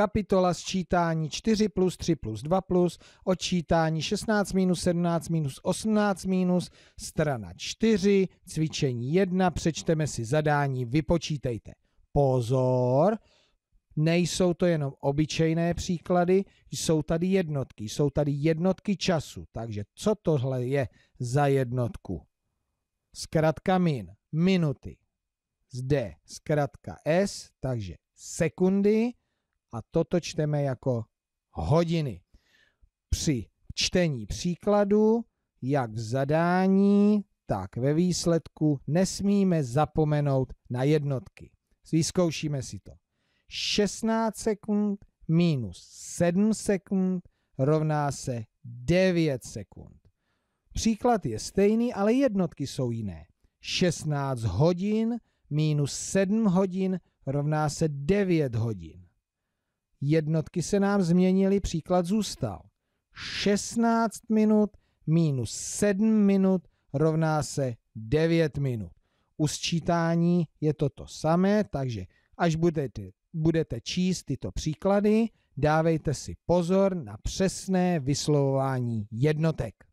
kapitola sčítání 4 plus 3 plus 2 plus, odčítání 16 minus 17 minus 18 minus, strana 4, cvičení 1, přečteme si zadání, vypočítejte. Pozor, nejsou to jenom obyčejné příklady, jsou tady jednotky, jsou tady jednotky času, takže co tohle je za jednotku? Zkrátka min, minuty. Zde zkrátka S, takže sekundy, a toto čteme jako hodiny. Při čtení příkladu, jak v zadání, tak ve výsledku nesmíme zapomenout na jednotky. Vyzkoušíme si to. 16 sekund minus 7 sekund rovná se 9 sekund. Příklad je stejný, ale jednotky jsou jiné. 16 hodin minus 7 hodin rovná se 9 hodin jednotky se nám změnily, příklad zůstal. 16 minut minus 7 minut rovná se 9 minut. U sčítání je to to samé, takže až budete, budete číst tyto příklady, dávejte si pozor na přesné vyslovování jednotek.